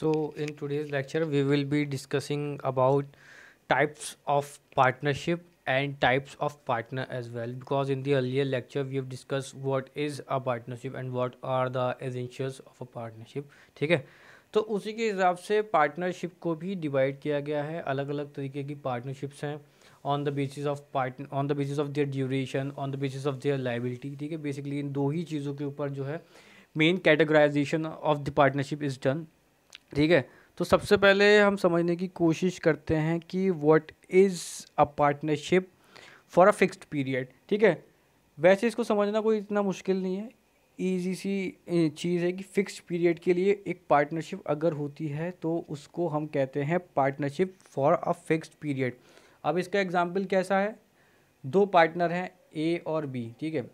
so in today's lecture we will be discussing about types of partnership and types of partner as well because in the earlier lecture we have discussed what is a partnership and what are the essentials of a partnership ठीक है तो उसी के हिसाब से partnership को भी divide किया गया है अलग अलग तरीके की पार्टनरशिप्स हैं on the basis of part on the basis of their duration on the basis of their liability ठीक है बेसिकली इन दो ही चीज़ों के ऊपर जो है main categorisation of the partnership is done ठीक है तो सबसे पहले हम समझने की कोशिश करते हैं कि what is a partnership for a fixed period ठीक है वैसे इसको समझना कोई इतना मुश्किल नहीं है ईजी सी चीज़ है कि फ़िक्स्ड पीरियड के लिए एक पार्टनरशिप अगर होती है तो उसको हम कहते हैं partnership for a fixed period अब इसका एग्ज़ाम्पल कैसा है दो पार्टनर हैं ए और बी ठीक है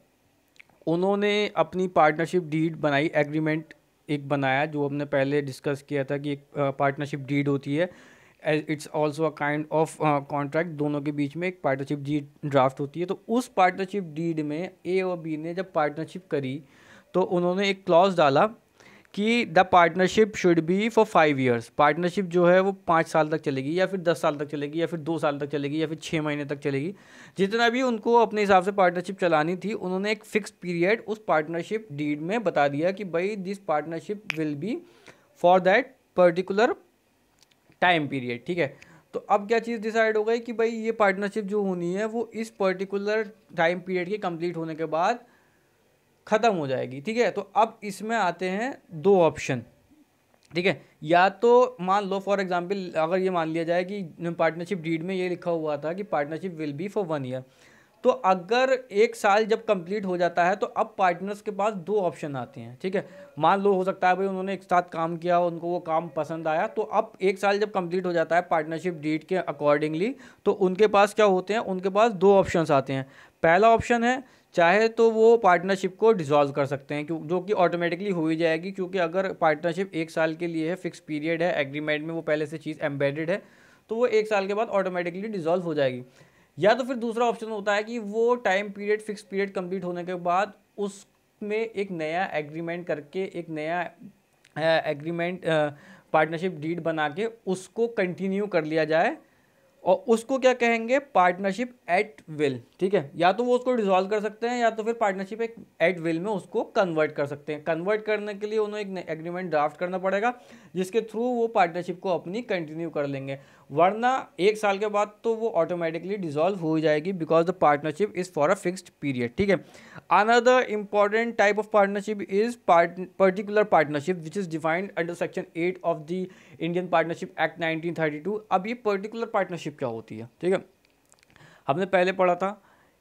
उन्होंने अपनी पार्टनरशिप डीड बनाई एग्रीमेंट एक बनाया जो हमने पहले डिस्कस किया था कि एक पार्टनरशिप डीड होती है it's also a kind of contract दोनों के बीच में एक पार्टनरशिप डीड ड्राफ्ट होती है तो उस पार्टनरशिप डीड में ए और बी ने जब पार्टनरशिप करी तो उन्होंने एक क्लॉज डाला कि the partnership should be for five years partnership जो है वो पाँच साल तक चलेगी या फिर दस साल तक चलेगी या फिर दो साल तक चलेगी या फिर छः महीने तक चलेगी जितना भी उनको अपने हिसाब से पार्टनरशिप चलानी थी उन्होंने एक फिक्स पीरियड उस पार्टनरशिप डीड में बता दिया कि भाई this partnership will be for that particular time period ठीक है तो अब क्या चीज़ डिसाइड हो गई कि भाई ये पार्टनरशिप जो होनी है वो इस पर्टिकुलर टाइम पीरियड के कंप्लीट होने के बाद ख़त्म हो जाएगी ठीक है तो अब इसमें आते हैं दो ऑप्शन ठीक है या तो मान लो फॉर एग्जांपल अगर ये मान लिया जाए कि पार्टनरशिप डीड में ये लिखा हुआ था कि partnership will be for one year तो अगर एक साल जब कंप्लीट हो जाता है तो अब पार्टनर्स के पास दो ऑप्शन आते हैं ठीक है मान लो हो सकता है भाई उन्होंने एक साथ काम किया उनको वो काम पसंद आया तो अब एक साल जब कंप्लीट हो जाता है पार्टनरशिप डीड के अकॉर्डिंगली तो उनके पास क्या होते हैं उनके पास दो ऑप्शंस आते हैं पहला ऑप्शन है चाहे तो वो पार्टनरशिप को डिसॉल्व कर सकते हैं जो कि ऑटोमेटिकली हो ही जाएगी क्योंकि अगर पार्टनरशिप एक साल के लिए है फिक्स पीरियड है एग्रीमेंट में वो पहले से चीज़ एम्बेडेड है तो वो एक साल के बाद ऑटोमेटिकली डिसॉल्व हो जाएगी या तो फिर दूसरा ऑप्शन होता है कि वो time period fix period complete होने के बाद उसमें एक नया एग्रीमेंट करके एक नया एग्रीमेंट पार्टनरशिप डीड बना के उसको कंटिन्यू कर लिया जाए और उसको क्या कहेंगे पार्टनरशिप एट विल ठीक है या तो वो उसको डिजॉल्व कर सकते हैं या तो फिर पार्टनरशिप एक एट विल में उसको कन्वर्ट कर सकते हैं कन्वर्ट करने के लिए उन्हें एक एग्रीमेंट ड्राफ्ट करना पड़ेगा जिसके थ्रू वो पार्टनरशिप को अपनी कंटिन्यू कर लेंगे वरना एक साल के बाद तो वो ऑटोमेटिकली डिजॉल्व हो जाएगी because the partnership is for a fixed period ठीक है another important type of partnership is particular partnership which is defined under section eight of the Indian partnership act nineteen thirty two अब ये particular partnership क्या होती है ठीक है हमने पहले पढ़ा था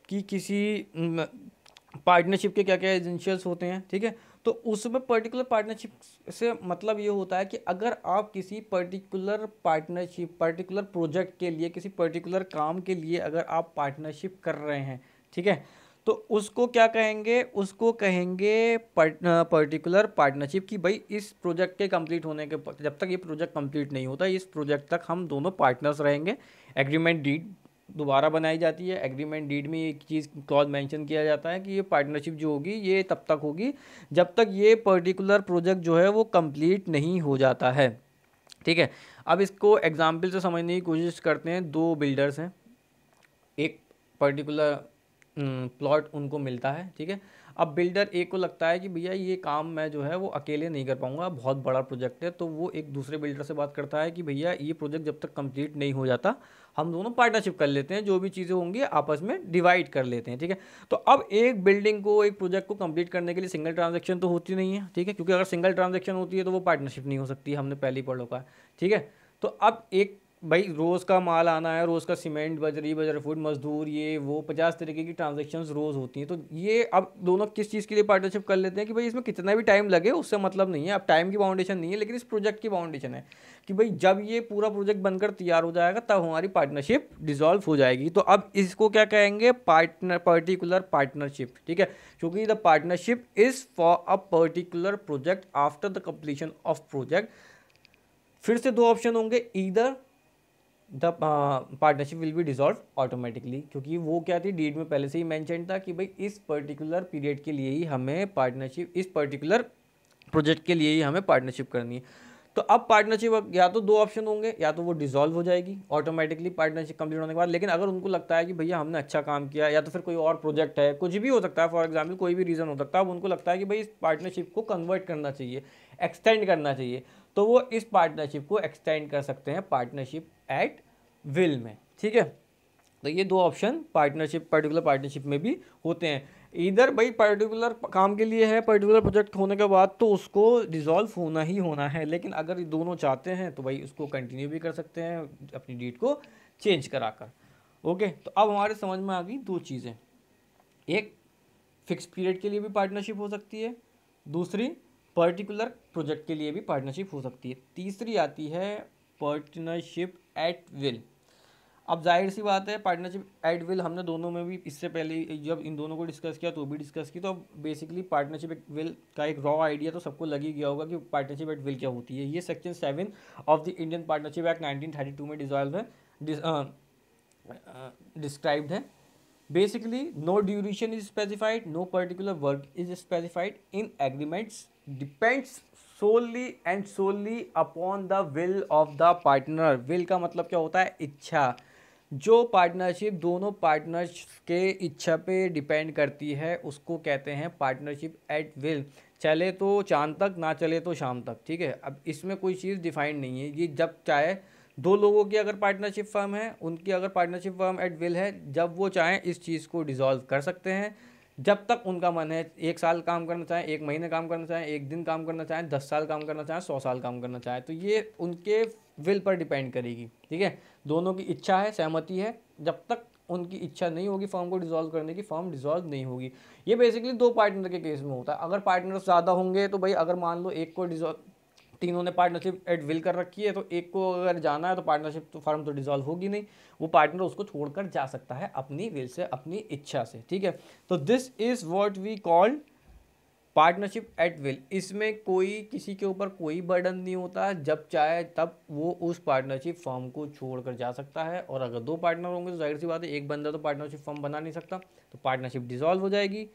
कि किसी पार्टनरशिप के क्या क्या एजेंशियल्स होते हैं ठीक है तो उसमें पर्टिकुलर पार्टनरशिप से मतलब ये होता है कि अगर आप किसी पर्टिकुलर पार्टनरशिप पर्टिकुलर प्रोजेक्ट के लिए किसी पर्टिकुलर काम के लिए अगर आप पार्टनरशिप कर रहे हैं ठीक है तो उसको क्या कहेंगे उसको कहेंगे पर्टिकुलर पार्टनरशिप कि भाई इस प्रोजेक्ट के कंप्लीट होने के जब तक ये प्रोजेक्ट कंप्लीट नहीं होता इस प्रोजेक्ट तक हम दोनों पार्टनर्स रहेंगे एग्रीमेंट डीड दोबारा बनाई जाती है एग्रीमेंट डीड में एक चीज़ क्लॉज मेंशन किया जाता है कि ये पार्टनरशिप जो होगी ये तब तक होगी जब तक ये पर्टिकुलर प्रोजेक्ट जो है वो कंप्लीट नहीं हो जाता है ठीक है अब इसको एग्जाम्पल से समझने की कोशिश करते हैं दो बिल्डर्स हैं एक पर्टिकुलर हम्म, प्लॉट उनको मिलता है ठीक है अब बिल्डर ए को लगता है कि भैया ये काम मैं जो है वो अकेले नहीं कर पाऊंगा बहुत बड़ा प्रोजेक्ट है तो वो एक दूसरे बिल्डर से बात करता है कि भैया ये प्रोजेक्ट जब तक कंप्लीट नहीं हो जाता हम दोनों पार्टनरशिप कर लेते हैं जो भी चीज़ें होंगी आपस में डिवाइड कर लेते हैं ठीक है तो अब एक बिल्डिंग को एक प्रोजेक्ट को कंप्लीट करने के लिए सिंगल ट्रांजेक्शन तो होती नहीं है ठीक है क्योंकि अगर सिंगल ट्रांजेक्शन होती है तो वो पार्टनरशिप नहीं हो सकती हमने पहले ही पढ़ लो का ठीक है तो अब एक भाई रोज़ का माल आना है रोज़ का सीमेंट बजरी बजर फूड मजदूर ये वो पचास तरीके की ट्रांजेक्शन रोज़ होती हैं तो ये अब दोनों किस चीज़ के लिए पार्टनरशिप कर लेते हैं कि भाई इसमें कितना भी टाइम लगे उससे मतलब नहीं है अब टाइम की बाउंडेशन नहीं है लेकिन इस प्रोजेक्ट की बाउंडेशन है कि भाई जब ये पूरा प्रोजेक्ट बनकर तैयार हो जाएगा तब हमारी पार्टनरशिप डिजॉल्व हो जाएगी तो अब इसको क्या कहेंगे पार्टनर पर्टिकुलर पार्टनरशिप ठीक है क्योंकि the partnership is for a particular project after the completion of project फिर से दो ऑप्शन होंगे इधर the partnership will be dissolve automatically क्योंकि वो क्या थी डीड में पहले से ही मैंशन था कि भाई इस पर्टिकुलर पीरियड के लिए ही हमें पार्टनरशिप इस पर्टिकुलर प्रोजेक्ट के लिए ही हमें पार्टनरशिप करनी है तो अब पार्टनरशिप या तो दो ऑप्शन होंगे या तो वो डिजॉल्व हो जाएगी ऑटोमेटिकली पार्टनरशिप कंप्लीट होने के बाद लेकिन अगर उनको लगता है कि भैया हमने अच्छा काम किया या तो फिर कोई और प्रोजेक्ट है कुछ भी हो सकता है फॉर एग्जाम्पल कोई भी रीज़न हो सकता है अब उनको लगता है कि भाई इस पार्टनरशिप को कन्वर्ट करना चाहिए एक्सटेंड करना चाहिए तो वो इस पार्टनरशिप को एक्सटेंड कर सकते हैं पार्टनरशिप एट विल में ठीक है तो ये दो ऑप्शन पार्टनरशिप पर्टिकुलर पार्टनरशिप में भी होते हैं इधर भाई पर्टिकुलर काम के लिए है पर्टिकुलर प्रोजेक्ट होने के बाद तो उसको डिज़ोल्व होना ही होना है लेकिन अगर ये दोनों चाहते हैं तो भाई उसको कंटिन्यू भी कर सकते हैं अपनी डेट को चेंज करा कर ओके तो अब हमारे समझ में आ गई दो चीज़ें एक फिक्स पीरियड के लिए भी पार्टनरशिप हो सकती है दूसरी पर्टिकुलर प्रोजेक्ट के लिए भी पार्टनरशिप हो सकती है तीसरी आती है पार्टनरशिप एट विल अब जाहिर सी बात है पार्टनरशिप एट विल हमने दोनों में भी इससे पहले जब इन दोनों को डिस्कस किया तो भी डिस्कस की तो अब बेसिकली पार्टनरशिप एट विल का एक रॉ आइडिया तो सबको लग ही गया होगा कि पार्टनरशिप एट विल क्या होती है ये section seven of the Indian partnership act nineteen thirty two में डिजॉल्व है डिस्क्राइब्ड है basically no duration is specified no particular work is specified in agreements depends solely and solely upon the will of the partner will का मतलब क्या होता है इच्छा जो पार्टनरशिप दोनों पार्टनर्स के इच्छा पे डिपेंड करती है उसको कहते हैं पार्टनरशिप एट विल चले तो चांद तक ना चले तो शाम तक ठीक है अब इसमें कोई चीज़ डिफाइंड नहीं है ये जब चाहे दो लोगों की अगर पार्टनरशिप फर्म है उनकी अगर पार्टनरशिप फर्म एट विल है जब वो चाहें इस चीज़ को डिजॉल्व कर सकते हैं जब तक उनका मन है एक साल काम करना चाहें एक महीने काम करना चाहें एक दिन काम करना चाहें दस साल काम करना चाहें सौ साल काम करना चाहें तो ये उनके विल पर डिपेंड करेगी ठीक है दोनों की इच्छा है सहमति है जब तक उनकी इच्छा नहीं होगी फॉर्म को डिसॉल्व करने की फॉर्म डिसॉल्व नहीं होगी ये बेसिकली दो पार्टनर के केस में होता है अगर पार्टनर ज़्यादा होंगे तो भाई अगर मान लो एक को डिजोल्व तीनों ने पार्टनरशिप एड विल कर रखी है तो एक को अगर जाना है तो पार्टनरशिप तो फॉर्म तो डिजॉल्व होगी नहीं वो पार्टनर उसको छोड़कर जा सकता है अपनी विल से अपनी इच्छा से ठीक है तो this is what we called partnership at will इसमें कोई किसी के ऊपर कोई बर्डन नहीं होता जब चाहे तब वो उस पार्टनरशिप फॉर्म को छोड़कर जा सकता है और अगर दो पार्टनर होंगे तो जाहिर सी बात है एक बंदा तो पार्टनरशिप फॉर्म बना नहीं सकता तो पार्टनरशिप डिसॉल्व हो जाएगी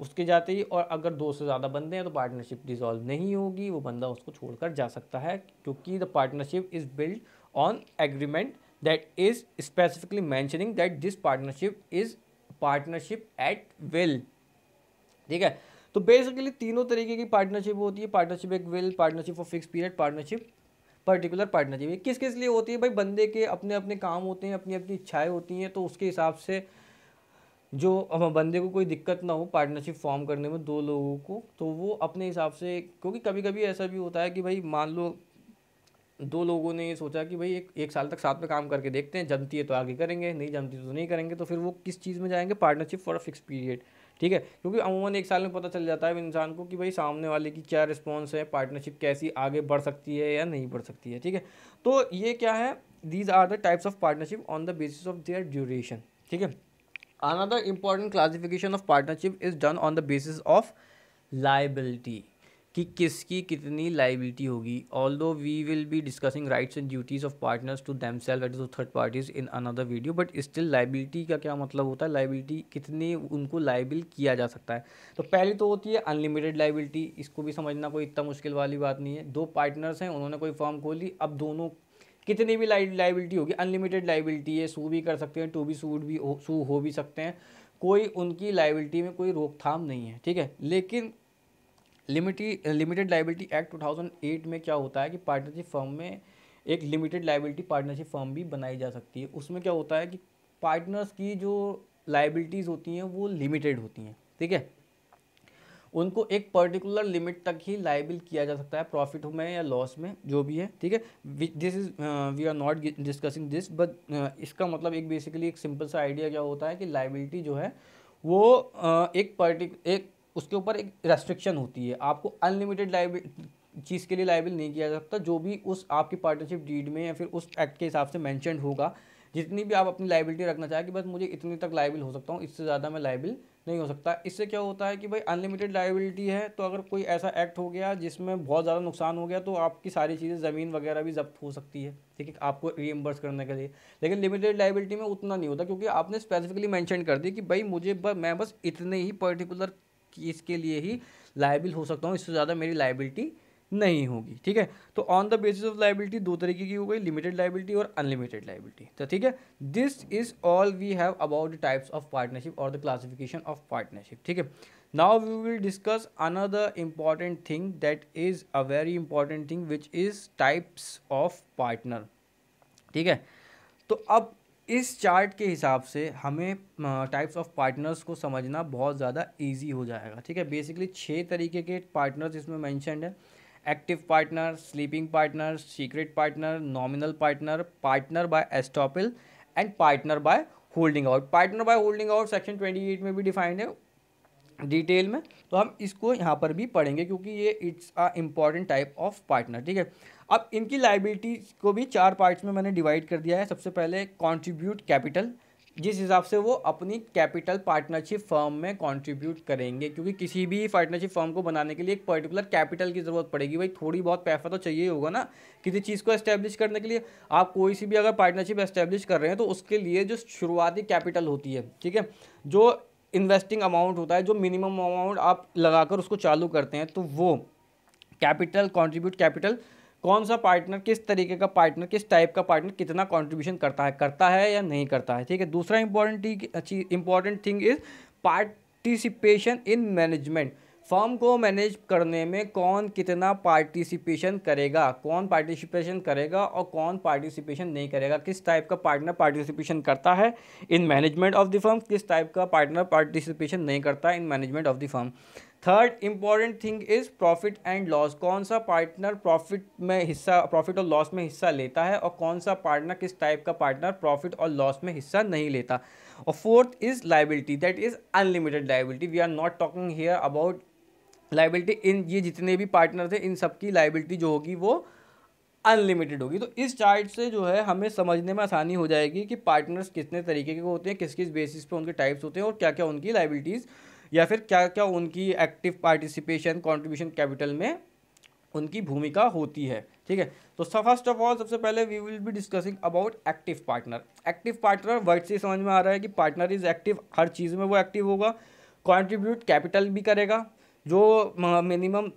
उसके जाते ही और अगर दो से ज़्यादा बंदे हैं तो पार्टनरशिप डिजॉल्व नहीं होगी वो बंदा उसको छोड़कर जा सकता है क्योंकि the partnership is build on agreement that is specifically mentioning that this partnership is partnership at will ठीक है तो बेसिकली तीनों तरीके की पार्टनरशिप होती है पार्टनरशिप एक will partnership for fix period partnership particular partnership किस किस लिए होती है भाई बंदे के अपने अपने काम होते हैं अपनी अपनी इच्छाएं होती हैं तो उसके हिसाब से जो बंदे को कोई दिक्कत ना हो पार्टनरशिप फॉर्म करने में दो लोगों को तो वो अपने हिसाब से क्योंकि कभी कभी ऐसा भी होता है कि भाई मान लो दो लोगों ने ये सोचा कि भाई एक एक साल तक साथ में काम करके देखते हैं जमती है तो आगे करेंगे नहीं जमती तो नहीं करेंगे तो फिर वो किस चीज़ में जाएंगे partnership for a fix period ठीक है क्योंकि अमूमन एक साल में पता चल जाता है इंसान को कि भाई सामने वाले की क्या रिस्पॉन्स है पार्टनरशिप कैसी आगे बढ़ सकती है या नहीं बढ़ सकती है ठीक है तो ये क्या है these are the types of partnership on the basis of their duration ठीक है another important classification of partnership is done on the basis of liability कि किसकी कितनी लाइबिलिटी होगी although we will be discussing rights and duties of partners to them self at third parties in another video but still liability का क्या मतलब होता है liability कितने उनको लाइबिल किया जा सकता है तो पहली तो होती है अनलिमिटेड लाइबिलिटी इसको भी समझना कोई इतना मुश्किल वाली बात नहीं है दो पार्टनर्स हैं उन्होंने कोई फॉर्म खोली अब दोनों कितनी भी लाइबिलिटी होगी अनलिमिटेड लाइबिलिटी है सू भी कर सकते हैं टू भी सूट भी हो सू हो भी सकते हैं कोई उनकी लाइबिलिटी में कोई रोकथाम नहीं है ठीक है लेकिन लिमिटी लिमिटेड लाइबिलिटी एक्ट 2008 में क्या होता है कि पार्टनरशिप फर्म में एक लिमिटेड लाइबिलिटी पार्टनरशिप फर्म भी बनाई जा सकती है उसमें क्या होता है कि पार्टनर्स की जो लाइबिलिटीज़ होती हैं वो लिमिटेड होती हैं ठीक है उनको एक पर्टिकुलर लिमिट तक ही लाइबिल किया जा सकता है प्रॉफिट में या लॉस में जो भी है ठीक है this is we are not discussing this but इसका मतलब एक बेसिकली एक सिंपल सा आइडिया क्या होता है कि लाइबिलिटी जो है वो uh, एक पर्टिक एक उसके ऊपर एक रेस्ट्रिक्शन होती है आपको अनलिमिटेड लाइबिल चीज़ के लिए लाइबिल नहीं किया जा सकता जो भी उस आपकी पार्टनरशिप डीड में या फिर उस एक्ट के हिसाब से मैंशनड होगा जितनी भी आप अपनी लाइबिलिटी रखना चाहें कि बस मुझे इतनी तक लाइबल हो सकता हूँ इससे ज़्यादा मैं लाइबल नहीं हो सकता इससे क्या होता है कि भाई अनलिमिटेड लाइबिलिटी है तो अगर कोई ऐसा एक्ट हो गया जिसमें बहुत ज़्यादा नुकसान हो गया तो आपकी सारी चीज़ें ज़मीन वगैरह भी जब्त हो सकती है ठीक है आपको रीएम्बर्स करने के लिए लेकिन लिमिटेड लाइबिलिटी में उतना नहीं होता क्योंकि आपने स्पेसिफिकली मैंशन कर दी कि भाई मुझे ब, मैं बस इतने ही पर्टिकुलर इसके लिए ही लाइबिल हो सकता हूँ इससे ज़्यादा मेरी लाइबिलिटी नहीं होगी ठीक है तो on the basis of liability दो तरीके की हो गई लिमिटेड लाइबिलिटी और अनलिमिटेड लाइबिलिटी तो ठीक है this is all we have about the types of partnership और द क्लासिफिकेशन ऑफ पार्टनरशिप ठीक है now we will discuss another important thing that is a very important thing which is types of partner ठीक है तो अब इस chart के हिसाब से हमें टाइप्स ऑफ पार्टनर्स को समझना बहुत ज़्यादा इजी हो जाएगा ठीक है बेसिकली छः तरीके के पार्टनर्स इसमें मैंशनड है active partner sleeping partner secret partner nominal partner partner by estoppel and partner by holding out partner by holding out section twenty eight में भी डिफाइंड है डिटेल में तो हम इसको यहाँ पर भी पढ़ेंगे क्योंकि ये it's a important type of partner ठीक है अब इनकी लाइबिलिटी को भी चार पार्ट्स में मैंने डिवाइड कर दिया है सबसे पहले कॉन्ट्रीब्यूट कैपिटल जिस हिसाब से वो अपनी कैपिटल पार्टनरशिप फर्म में कंट्रीब्यूट करेंगे क्योंकि किसी भी पार्टनरशिप फर्म को बनाने के लिए एक पर्टिकुलर कैपिटल की ज़रूरत पड़ेगी भाई थोड़ी बहुत पैसा तो चाहिए होगा ना किसी चीज़ को इस्टेब्लिश करने के लिए आप कोई सी भी अगर पार्टनरशिप इस्टेब्लिश कर रहे हैं तो उसके लिए जो शुरुआती कैपिटल होती है ठीक है जो इन्वेस्टिंग अमाउंट होता है जो मिनिमम अमाउंट आप लगाकर उसको चालू करते हैं तो वो कैपिटल कॉन्ट्रीब्यूट कैपिटल कौन सा पार्टनर किस तरीके का पार्टनर किस टाइप का पार्टनर कितना कंट्रीब्यूशन करता है करता है या नहीं करता है ठीक है दूसरा इंपॉर्टेंट अच्छी important thing is participation in management firm को मैनेज करने में कौन कितना पार्टिसिपेशन करेगा कौन पार्टिसिपेशन करेगा और कौन पार्टिसिपेशन नहीं करेगा किस टाइप का पार्टनर पार्टिसिपेशन करता है in management of the firm किस टाइप का पार्टनर पार्टिसिपेशन नहीं करता in management of the firm third important thing is profit and loss कौन सा पार्टनर प्रॉफिट में हिस्सा प्रॉफिट और लॉस में हिस्सा लेता है और कौन सा पार्टनर किस टाइप का पार्टनर प्रॉफिट और लॉस में हिस्सा नहीं लेता और fourth is liability that is unlimited liability we are not talking here about liability in ये जितने भी पार्टनर थे इन सब की लाइबिलिटी जो होगी वो अनलिमिटेड होगी तो इस चार्ट से जो है हमें समझने में आसानी हो जाएगी कि पार्टनर्स कितने तरीके के होते हैं किस किस बेसिस पे उनके टाइप्स होते हैं और क्या क्या उनकी लाइबिलिटीज़ या फिर क्या क्या उनकी एक्टिव पार्टिसिपेशन कॉन्ट्रीब्यूशन कैपिटल में उनकी भूमिका होती है ठीक है तो फर्स्ट ऑफ ऑल सबसे पहले we will be discussing about active partner active partner word से समझ में आ रहा है कि पार्टनर इज एक्टिव हर चीज़ में वो एक्टिव होगा कॉन्ट्रीब्यूट कैपिटल भी करेगा जो मिनिमम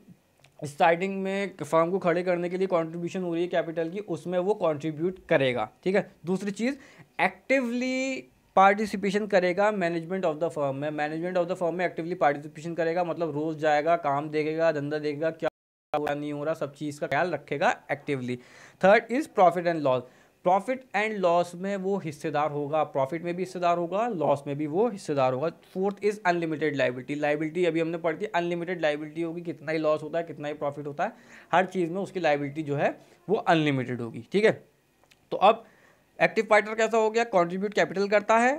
स्टार्टिंग में फॉर्म को खड़े करने के लिए कॉन्ट्रीब्यूशन हो रही है कैपिटल की उसमें वो कॉन्ट्रीब्यूट करेगा ठीक है दूसरी चीज़ एक्टिवली पार्टिसिपेशन करेगा मैनेजमेंट ऑफ द फर्म में मैनेजमेंट ऑफ द फर्म में एक्टिवली पार्टिसिपेशन करेगा मतलब रोज़ जाएगा काम देखेगा धंधा देखेगा क्या रहा नहीं हो रहा सब चीज़ का ख्याल रखेगा actively third is profit and loss profit and loss में वो हिस्सेदार होगा प्रॉफिट में भी हिस्सेदार होगा लॉस में भी वो हिस्सेदार होगा fourth is unlimited liability liability अभी हमने पढ़ थी अनलिमिटेड लाइबिलिटी होगी कितना ही लॉस होता है कितना ही प्रॉफिट होता है हर चीज़ में उसकी लाइबिलिटी जो है वो अनलिमिटेड होगी ठीक है तो अब एक्टिव पार्टनर कैसा हो गया कॉन्ट्रीब्यूट कैपिटल करता है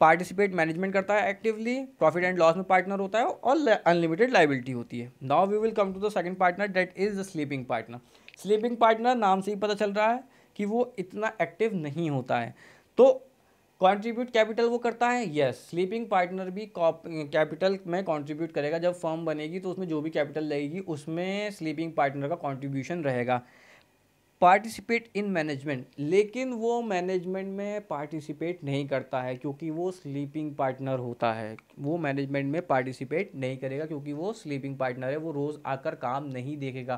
पार्टिसिपेट मैनेजमेंट करता है एक्टिवली प्रॉफिट एंड लॉस में पार्टनर होता है और अनलिमिटेड लाइबिलिटी होती है now we will come to the second partner that is the sleeping partner sleeping partner नाम से ही पता चल रहा है कि वो इतना एक्टिव नहीं होता है तो कॉन्ट्रीब्यूट कैपिटल वो करता है यस स्लीपिंग पार्टनर भी कैपिटल में कॉन्ट्रीब्यूट करेगा जब फर्म बनेगी तो उसमें जो भी कैपिटल लगेगी उसमें स्लीपिंग पार्टनर का कॉन्ट्रीब्यूशन रहेगा पार्टिसिपेट इन मैनेजमेंट लेकिन वो मैनेजमेंट में पार्टिसिपेट नहीं करता है क्योंकि वो स्लीपिंग पार्टनर होता है वो मैनेजमेंट में पार्टिसिपेट नहीं करेगा क्योंकि वो स्लीपिंग पार्टनर है वो रोज़ आकर काम नहीं देखेगा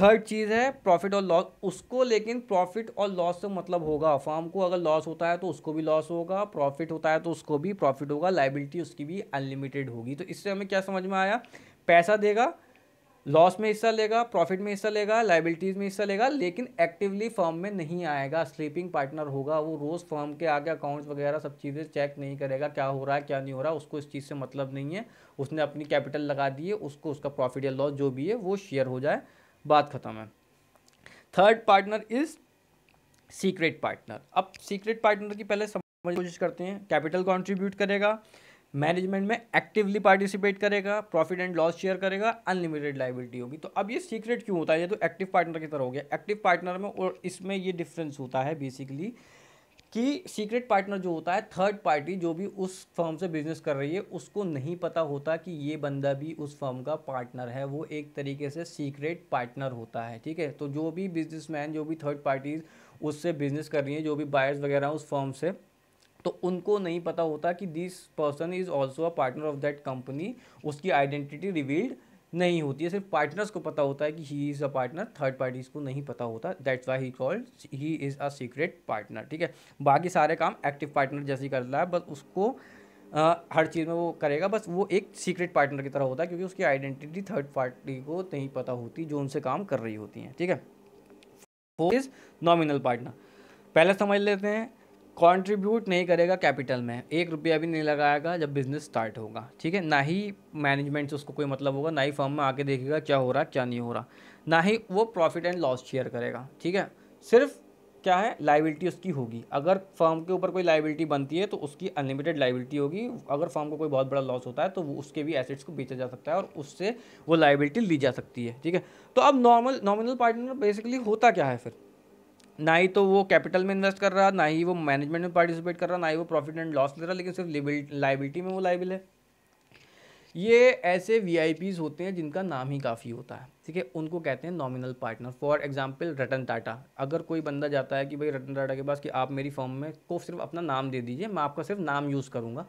थर्ड चीज़ है प्रॉफिट और लॉस उसको लेकिन प्रॉफिट और लॉस से मतलब होगा फॉर्म को अगर लॉस होता है तो उसको भी लॉस होगा प्रॉफिट होता है तो उसको भी प्रॉफिट होगा लाइबिलिटी उसकी भी अनलिमिटेड होगी तो इससे हमें क्या समझ में आया पैसा देगा लॉस में हिस्सा लेगा प्रॉफिट में हिस्सा लेगा लाइबिलिटीज़ में हिस्सा लेगा लेकिन एक्टिवली फर्म में नहीं आएगा स्लीपिंग पार्टनर होगा वो रोज़ फर्म के आगे अकाउंट्स वगैरह सब चीज़ें चेक नहीं करेगा क्या हो रहा है क्या नहीं हो रहा उसको इस चीज़ से मतलब नहीं है उसने अपनी कैपिटल लगा दी है उसको उसका प्रॉफिट या लॉस जो भी है वो शेयर हो जाए बात ख़त्म है third partner is secret partner अब सीक्रेट पार्टनर की पहले समझ कोशिश करते हैं कैपिटल कॉन्ट्रीब्यूट करेगा मैनेजमेंट में एक्टिवली पार्टिसिपेट करेगा प्रॉफिट एंड लॉस शेयर करेगा अनलिमिटेड लाइबिलिटी होगी तो अब ये सीक्रेट क्यों होता है ये तो एक्टिव पार्टनर की तरह हो गया एक्टिव पार्टनर में और इसमें ये डिफरेंस होता है बेसिकली कि सीक्रेट पार्टनर जो होता है थर्ड पार्टी जो भी उस फर्म से बिजनेस कर रही है उसको नहीं पता होता कि ये बंदा भी उस फर्म का पार्टनर है वो एक तरीके से सीक्रेट पार्टनर होता है ठीक है तो जो भी बिजनेसमैन जो भी थर्ड पार्टीज उससे बिजनेस कर रही है जो भी बायर्स वगैरह उस फर्म से तो उनको नहीं पता होता कि this person is also a partner of that company उसकी आइडेंटिटी रिवील्ड नहीं होती है सिर्फ पार्टनर्स को पता होता है कि he is a partner third parties को नहीं पता होता that's why he called he is a secret partner ठीक है बाकी सारे काम एक्टिव पार्टनर जैसे ही करता है बस उसको आ, हर चीज़ में वो करेगा बस वो एक सीक्रेट पार्टनर की तरह होता है क्योंकि उसकी आइडेंटिटी थर्ड पार्टी को नहीं पता होती जो उनसे काम कर रही होती हैं ठीक है फोर इज़ नॉमिनल पार्टनर पहले समझ लेते हैं कंट्रीब्यूट नहीं करेगा कैपिटल में एक रुपया भी नहीं लगाएगा जब बिज़नेस स्टार्ट होगा ठीक है ना ही मैनेजमेंट से उसको कोई मतलब होगा ना ही फर्म में आके देखेगा क्या हो रहा क्या नहीं हो रहा ना ही वो प्रॉफिट एंड लॉस शेयर करेगा ठीक है सिर्फ क्या है लाइबिलिटी उसकी होगी अगर फर्म के ऊपर कोई लाइबिलिटी बनती है तो उसकी अनलिमिटेड लाइबिलिटी होगी अगर फर्म को कोई बहुत बड़ा लॉस होता है तो वो उसके भी एसेट्स को बेचा जा सकता है और उससे वो लाइबिलिटी ली जा सकती है ठीक है तो अब नॉर्मल नॉमिनल पार्टनर बेसिकली होता क्या है फिर ना ही तो वो कैपिटल में इन्वेस्ट कर रहा ना ही वो मैनेजमेंट में पार्टिसिपेट कर रहा ना ही वो प्रॉफिट एंड लॉस ले रहा लेकिन सिर्फ लाइबिलिटी में वो लाइबिल है ये ऐसे वी होते हैं जिनका नाम ही काफ़ी होता है ठीक है उनको कहते हैं nominal partner for example Ratan Tata अगर कोई बंदा जाता है कि भाई रतन टाटा के पास कि आप मेरी फॉर्म में को सिर्फ अपना नाम दे दीजिए मैं आपका सिर्फ नाम यूज़ करूँगा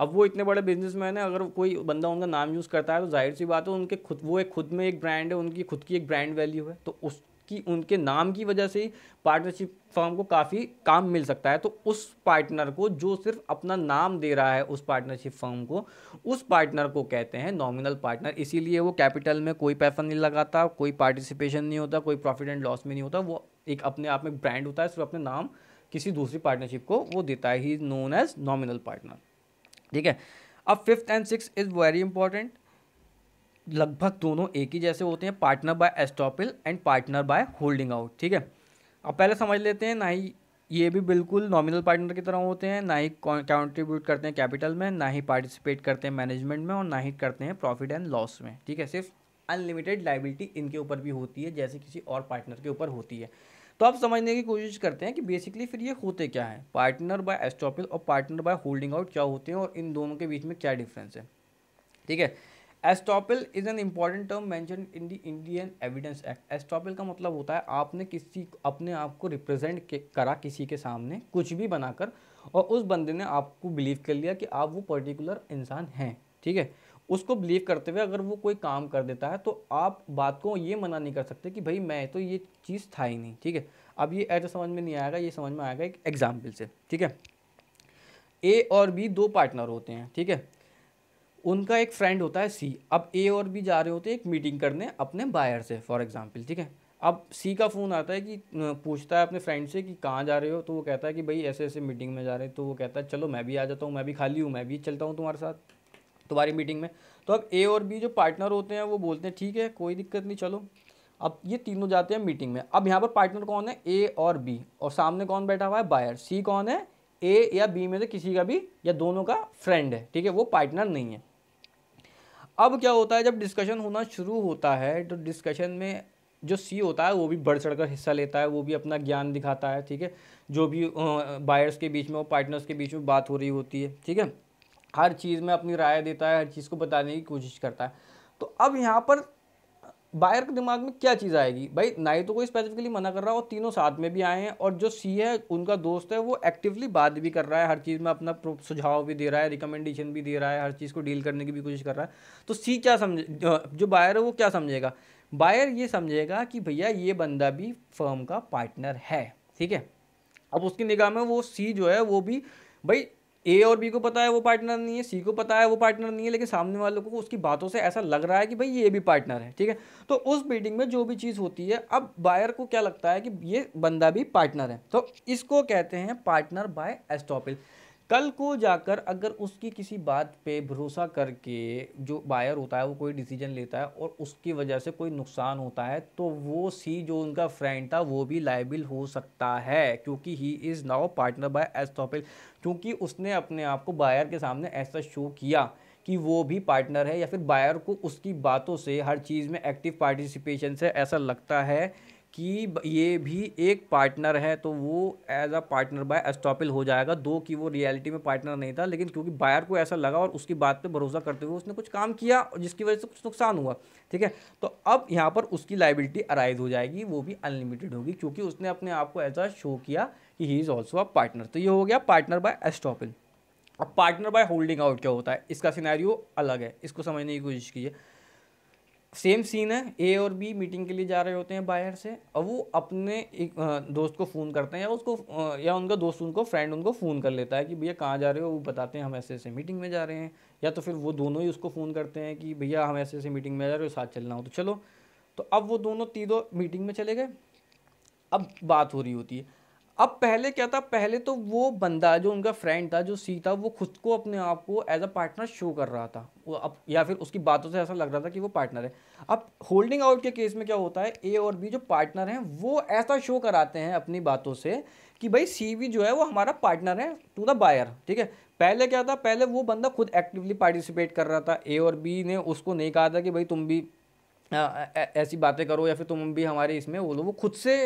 अब वो इतने बड़े बिजनेसमैन है अगर कोई बंदा उनका नाम यूज़ करता है तो जाहिर सी बात है उनके खुद वो एक खुद में एक ब्रांड है उनकी खुद की एक ब्रांड वैल्यू है तो उस कि उनके नाम की वजह से पार्टनरशिप फर्म को काफ़ी काम मिल सकता है तो उस पार्टनर को जो सिर्फ अपना नाम दे रहा है उस पार्टनरशिप फर्म को उस पार्टनर को कहते हैं नॉमिनल पार्टनर इसीलिए वो कैपिटल में कोई पैसा नहीं लगाता कोई पार्टिसिपेशन नहीं होता कोई प्रॉफिट एंड लॉस में नहीं होता वो एक अपने आप में ब्रांड होता है सिर्फ अपने नाम किसी दूसरी पार्टनरशिप को वो देता है he is known as nominal partner ठीक है अब fifth and six is very important लगभग दोनों एक ही जैसे होते हैं partner by estoppel and partner by holding out ठीक है अब पहले समझ लेते हैं ना ही ये भी बिल्कुल नॉमिनल पार्टनर की तरह होते हैं ना ही कॉन्ट्रीब्यूट करते हैं कैपिटल में ना ही पार्टिसिपेट करते हैं मैनेजमेंट में और ना ही करते हैं प्रॉफिट एंड लॉस में ठीक है सिर्फ अनलिमिटेड लाइबिलिटी इनके ऊपर भी होती है जैसे किसी और पार्टनर के ऊपर होती है तो आप समझने की कोशिश करते हैं कि बेसिकली फिर ये होते क्या है पार्टनर बाय एस्टॉपिल और पार्टनर बाय होल्डिंग आउट क्या होते हैं और इन दोनों के बीच में क्या डिफरेंस है ठीक है estoppel is an important term mention in the Indian Evidence Act estoppel का मतलब होता है आपने किसी अपने आप को रिप्रेजेंट करा किसी के सामने कुछ भी बनाकर और उस बंदे ने आपको बिलीव कर लिया कि आप वो पर्टिकुलर इंसान हैं ठीक है उसको बिलीव करते हुए अगर वो कोई काम कर देता है तो आप बात को ये मना नहीं कर सकते कि भाई मैं तो ये चीज़ था ही नहीं ठीक है अब ये ऐसा समझ में नहीं आएगा ये समझ में आएगा एक एग्जाम्पल से ठीक है ए और बी दो पार्टनर होते हैं ठीक है उनका एक फ्रेंड होता है सी अब ए और बी जा रहे होते हैं एक मीटिंग करने अपने बायर से फॉर एग्ज़ाम्पल ठीक है अब सी का फ़ोन आता है कि पूछता है अपने फ्रेंड से कि कहाँ जा रहे हो तो वो कहता है कि भाई ऐसे ऐसे मीटिंग में जा रहे हैं तो वो कहता है चलो मैं भी आ जाता हूँ मैं भी खाली हूँ मैं भी चलता हूँ तुम्हारे साथ तुम्हारी मीटिंग में तो अब ए और बी जो पार्टनर होते हैं वो बोलते हैं ठीक है कोई दिक्कत नहीं चलो अब ये तीनों जाते हैं मीटिंग में अब यहाँ पर पार्टनर कौन है ए और बी और सामने कौन बैठा हुआ है बायर सी कौन है ए या बी में से किसी का भी या दोनों का फ्रेंड है ठीक है वो पार्टनर नहीं है अब क्या होता है जब डिस्कशन होना शुरू होता है तो डिस्कशन में जो सी होता है वो भी बढ़ चढ़ कर हिस्सा लेता है वो भी अपना ज्ञान दिखाता है ठीक है जो भी बायर्स के बीच में और पार्टनर्स के बीच में बात हो रही होती है ठीक है हर चीज़ में अपनी राय देता है हर चीज़ को बताने की कोशिश करता है तो अब यहाँ पर बायर के दिमाग में क्या चीज़ आएगी भाई नाई तो कोई स्पेसिफिकली मना कर रहा है और तीनों साथ में भी आए हैं और जो सी है उनका दोस्त है वो एक्टिवली बात भी कर रहा है हर चीज़ में अपना सुझाव भी दे रहा है रिकमेंडेशन भी दे रहा है हर चीज़ को डील करने की भी कोशिश कर रहा है तो सी क्या समझे जो बायर है वो क्या समझेगा बायर ये समझेगा कि भैया ये बंदा भी फर्म का पार्टनर है ठीक है अब उसकी निगाह में वो सी जो है वो भी भाई ए और बी को पता है वो पार्टनर नहीं है सी को पता है वो पार्टनर नहीं है लेकिन सामने वालों को उसकी बातों से ऐसा लग रहा है कि भाई ये भी पार्टनर है ठीक है तो उस बिल्डिंग में जो भी चीज़ होती है अब बायर को क्या लगता है कि ये बंदा भी पार्टनर है तो इसको कहते हैं पार्टनर बाय एस्टॉपिल कल को जाकर अगर उसकी किसी बात पे भरोसा करके जो बायर होता है वो कोई डिसीजन लेता है और उसकी वजह से कोई नुकसान होता है तो वो सी जो उनका फ्रेंड था वो भी लाइबल हो सकता है क्योंकि he is now partner by estoppel क्योंकि उसने अपने आप को बायर के सामने ऐसा शो किया कि वो भी पार्टनर है या फिर बायर को उसकी बातों से हर चीज़ में एक्टिव पार्टिसिपेशन से ऐसा लगता है कि ये भी एक पार्टनर है तो वो as a partner by estoppel हो जाएगा दो कि वो रियलिटी में पार्टनर नहीं था लेकिन क्योंकि बायर को ऐसा लगा और उसकी बात पे भरोसा करते हुए उसने कुछ काम किया जिसकी वजह से कुछ नुकसान हुआ ठीक है तो अब यहाँ पर उसकी लाइबिलिटी अराइज हो जाएगी वो भी अनलिमिटेड होगी क्योंकि उसने अपने आप को एज अ शो किया कि he is also a partner तो ये हो गया पार्टनर बाय एस्टॉपिल अब पार्टनर बाय होल्डिंग आउट क्या होता है इसका सिनारी अलग है इसको समझने की कोशिश कीजिए सेम सीन है ए और बी मीटिंग के लिए जा रहे होते हैं बाहर से और वो अपने एक दोस्त को फ़ोन करते हैं या उसको या उनका दोस्त उनको फ्रेंड उनको फ़ोन कर लेता है कि भैया कहाँ जा रहे हो वो बताते हैं हम ऐसे ऐसे मीटिंग में जा रहे हैं या तो फिर वो दोनों ही उसको फ़ोन करते हैं कि भैया हम ऐसे ऐसे मीटिंग में जा रहे हो साथ चलना हो तो चलो तो अब वो दोनों तीनों मीटिंग में चले गए अब बात हो रही होती है अब पहले क्या था पहले तो वो बंदा जो उनका फ्रेंड था जो सी था वो खुद को अपने आप को एज अ पार्टनर शो कर रहा था वो अब या फिर उसकी बातों से ऐसा लग रहा था कि वो पार्टनर है अब होल्डिंग आउट के केस में क्या होता है ए और बी जो पार्टनर हैं वो ऐसा शो कराते हैं अपनी बातों से कि भाई सी भी जो है वो हमारा पार्टनर है टू द बायर ठीक है पहले क्या था पहले वो बंदा खुद एक्टिवली पार्टिसिपेट कर रहा था ए और बी ने उसको नहीं कहा था कि भाई तुम भी ऐसी बातें करो या फिर तुम भी हमारे इसमें बोलो वो खुद से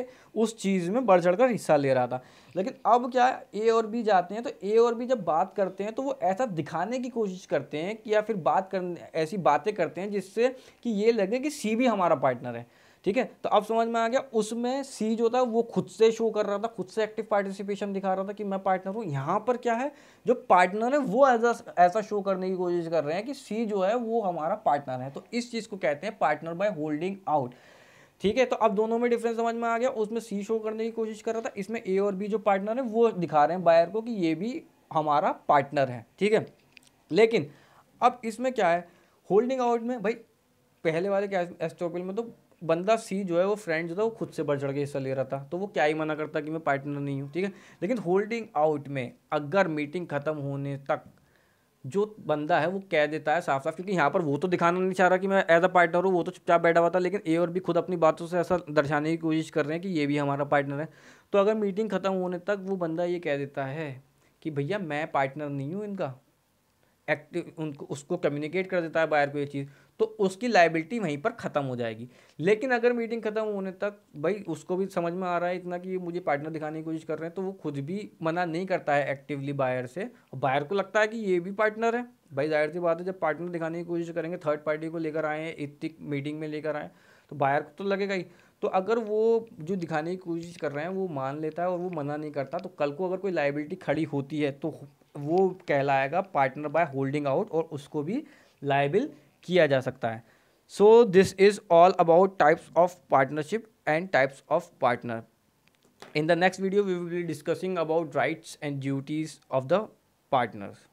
उस चीज़ में बढ़ चढ़ कर हिस्सा ले रहा था लेकिन अब क्या ए और बी जाते हैं तो ए और बी जब बात करते हैं तो वो ऐसा दिखाने की कोशिश करते हैं कि या फिर बात कर ऐसी बातें करते हैं जिससे कि ये लगे कि सी भी हमारा पार्टनर है ठीक है तो अब समझ में आ गया उसमें सी जो था वो खुद से शो कर रहा था खुद से एक्टिव पार्टिसिपेशन दिखा रहा था कि मैं पार्टनर हूँ यहाँ पर क्या है जो पार्टनर है वो ऐसा ऐसा शो करने की कोशिश कर रहे हैं कि सी जो है वो हमारा पार्टनर है तो इस चीज़ को कहते हैं पार्टनर बाय होल्डिंग आउट ठीक है तो अब दोनों में डिफरेंस समझ में आ गया उसमें सी शो करने की कोशिश कर रहा था इसमें ए और बी जो पार्टनर है वो दिखा रहे हैं बायर को कि ये भी हमारा पार्टनर है ठीक है लेकिन अब इसमें क्या है होल्डिंग आउट में भाई पहले वाले क्या एस्टोपिल में तो बंदा सी जो है वो फ्रेंड जो था वो खुद से बढ़ चढ़ के हिस्सा ले रहा था तो वो क्या ही मना करता कि मैं पार्टनर नहीं हूँ ठीक है लेकिन होल्डिंग आउट में अगर मीटिंग ख़त्म होने तक जो बंदा है वो कह देता है साफ साफ क्योंकि यहाँ पर वो तो दिखाना नहीं चाह रहा कि मैं एज अ पार्टनर हूँ वो तो चुपचाप बैठा हुआ था लेकिन ए और भी खुद अपनी बातों से ऐसा दर्शाने की कोशिश कर रहे हैं कि ये भी हमारा पार्टनर है तो अगर मीटिंग ख़त्म होने तक वो बंदा ये कह देता है कि भैया मैं पार्टनर नहीं हूँ इनका एक्टिव उनको उसको कम्युनिकेट कर देता है बाहर को ये चीज़ तो उसकी लाइबिलिटी वहीं पर ख़त्म हो जाएगी लेकिन अगर मीटिंग ख़त्म होने तक भाई उसको भी समझ में आ रहा है इतना कि ये मुझे पार्टनर दिखाने की कोशिश कर रहे हैं तो वो खुद भी मना नहीं करता है एक्टिवली बायर से और बायर को लगता है कि ये भी पार्टनर है भाई जाहिर सी बात है जब पार्टनर दिखाने की कोशिश करेंगे थर्ड पार्टी को लेकर आए इतनी मीटिंग में लेकर आए तो बायर को तो लगेगा ही तो अगर वो जो दिखाने की कोशिश कर रहे हैं वो मान लेता है और वो मना नहीं करता तो कल को अगर कोई लाइबिलिटी खड़ी होती है तो वो कहलाएगा पार्टनर बाय होल्डिंग आउट और उसको भी लाइबिल किया जा सकता है so this is all about types of partnership and types of partner in the next video we will be discussing about rights and duties of the partners